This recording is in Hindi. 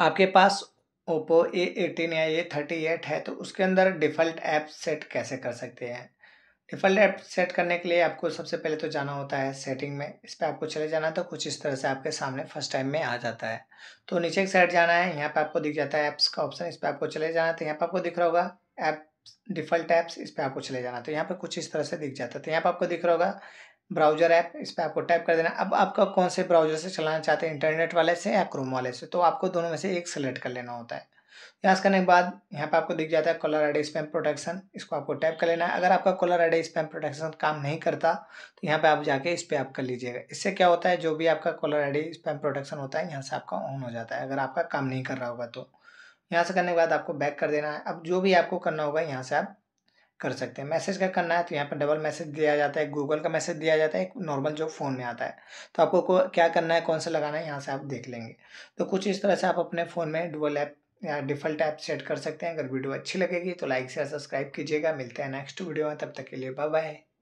आपके पास ओप्पो ए एटीन या ए थर्टी एट है तो उसके अंदर डिफ़ॉल्ट ऐप सेट कैसे कर सकते हैं डिफ़ॉल्ट ऐप सेट करने के लिए आपको सबसे पहले तो जाना होता है सेटिंग में इस पर आपको चले जाना तो कुछ इस तरह से आपके सामने फर्स्ट टाइम में आ जाता है तो नीचे की साइड जाना है यहाँ पर आपको दिख जाता है ऐप्स का ऑप्शन इस पर आपको चले जाना तो यहाँ पर आपको दिख रहा होगा ऐप डिफ़ॉल्ट ऐप्स इस पर आपको चले जाना तो यहाँ पर कुछ इस तरह से दिख जाता है तो यहाँ पर आपको दिख रहा होगा ब्राउज़र ऐप इस पर आपको टाइप कर देना अब आपका कौन से ब्राउज़र से चलाना चाहते हैं इंटरनेट वाले से या क्रोम वाले से तो आपको दोनों में से एक सेलेक्ट कर लेना होता है यहाँ करने के बाद यहाँ पे आपको दिख जाता है कॉलर आईडी स्पैम प्रोटेक्शन इसको आपको टाइप कर लेना है अगर आपका कॉलर आईडी स्पैम प्रोटेक्शन काम नहीं करता तो यहाँ पे आप जाके इस पर आप कर लीजिएगा इससे क्या होता है जो भी आपका कॉलर आईडी स्पैम प्रोटेक्शन होता है यहाँ से आपका ऑन हो जाता है अगर आपका काम नहीं कर रहा होगा तो यहाँ से करने के बाद आपको बैक कर देना है अब जो भी आपको करना होगा यहाँ से आप कर सकते हैं मैसेज का करना है तो यहाँ पर डबल मैसेज दिया जाता है गूगल का मैसेज दिया जाता है एक नॉर्मल जो फ़ोन में आता है तो आपको को क्या करना है कौन सा लगाना है यहाँ से आप देख लेंगे तो कुछ इस तरह से आप अपने फ़ोन में डुबल ऐप या डिफ़ल्ट ऐप सेट कर सकते हैं अगर वीडियो अच्छी लगेगी तो लाइक से सब्सक्राइब कीजिएगा मिलते हैं नेक्स्ट वीडियो में तब तक के लिए बाय बाय